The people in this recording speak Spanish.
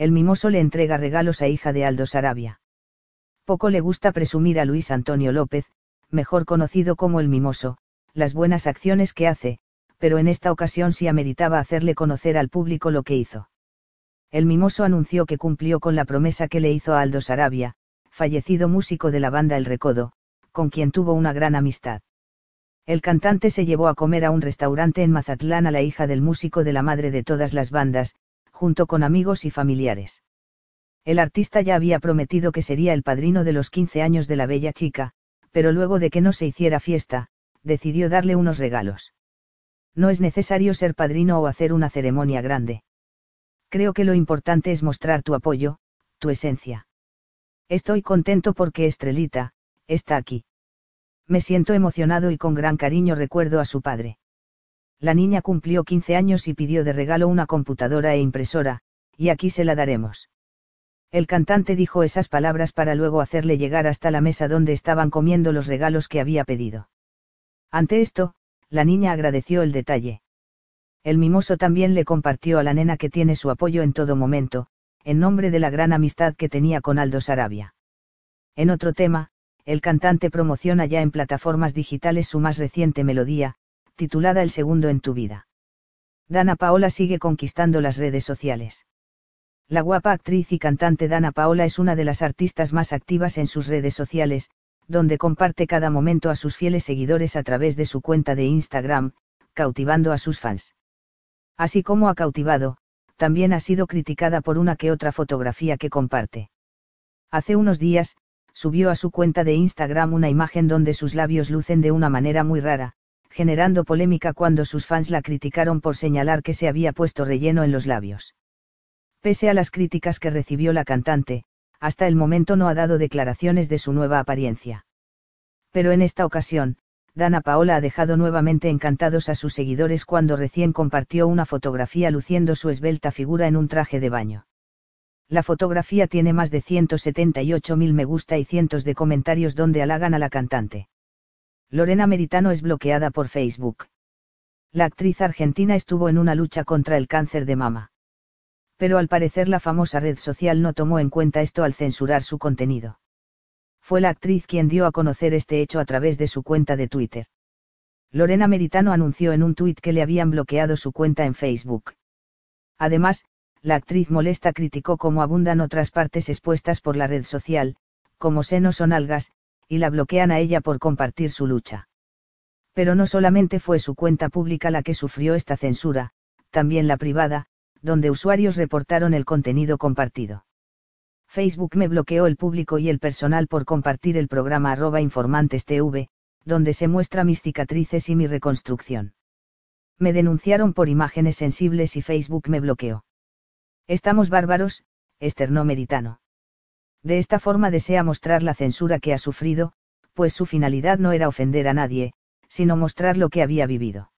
el mimoso le entrega regalos a hija de Aldo Sarabia. Poco le gusta presumir a Luis Antonio López, mejor conocido como el mimoso, las buenas acciones que hace, pero en esta ocasión sí ameritaba hacerle conocer al público lo que hizo. El mimoso anunció que cumplió con la promesa que le hizo a Aldo Sarabia, fallecido músico de la banda El Recodo, con quien tuvo una gran amistad. El cantante se llevó a comer a un restaurante en Mazatlán a la hija del músico de la madre de todas las bandas, junto con amigos y familiares. El artista ya había prometido que sería el padrino de los 15 años de la bella chica, pero luego de que no se hiciera fiesta, decidió darle unos regalos. No es necesario ser padrino o hacer una ceremonia grande. Creo que lo importante es mostrar tu apoyo, tu esencia. Estoy contento porque Estrelita, está aquí. Me siento emocionado y con gran cariño recuerdo a su padre la niña cumplió 15 años y pidió de regalo una computadora e impresora, y aquí se la daremos. El cantante dijo esas palabras para luego hacerle llegar hasta la mesa donde estaban comiendo los regalos que había pedido. Ante esto, la niña agradeció el detalle. El mimoso también le compartió a la nena que tiene su apoyo en todo momento, en nombre de la gran amistad que tenía con Aldo Sarabia. En otro tema, el cantante promociona ya en plataformas digitales su más reciente melodía, titulada El segundo en tu vida. Dana Paola sigue conquistando las redes sociales. La guapa actriz y cantante Dana Paola es una de las artistas más activas en sus redes sociales, donde comparte cada momento a sus fieles seguidores a través de su cuenta de Instagram, cautivando a sus fans. Así como ha cautivado, también ha sido criticada por una que otra fotografía que comparte. Hace unos días, subió a su cuenta de Instagram una imagen donde sus labios lucen de una manera muy rara, generando polémica cuando sus fans la criticaron por señalar que se había puesto relleno en los labios. Pese a las críticas que recibió la cantante, hasta el momento no ha dado declaraciones de su nueva apariencia. Pero en esta ocasión, Dana Paola ha dejado nuevamente encantados a sus seguidores cuando recién compartió una fotografía luciendo su esbelta figura en un traje de baño. La fotografía tiene más de 178.000 me gusta y cientos de comentarios donde halagan a la cantante. Lorena Meritano es bloqueada por Facebook. La actriz argentina estuvo en una lucha contra el cáncer de mama. Pero al parecer la famosa red social no tomó en cuenta esto al censurar su contenido. Fue la actriz quien dio a conocer este hecho a través de su cuenta de Twitter. Lorena Meritano anunció en un tuit que le habían bloqueado su cuenta en Facebook. Además, la actriz molesta criticó cómo abundan otras partes expuestas por la red social, como senos o nalgas, y la bloquean a ella por compartir su lucha. Pero no solamente fue su cuenta pública la que sufrió esta censura, también la privada, donde usuarios reportaron el contenido compartido. Facebook me bloqueó el público y el personal por compartir el programa arroba informantes TV, donde se muestra mis cicatrices y mi reconstrucción. Me denunciaron por imágenes sensibles y Facebook me bloqueó. Estamos bárbaros, esternó Meritano. De esta forma desea mostrar la censura que ha sufrido, pues su finalidad no era ofender a nadie, sino mostrar lo que había vivido.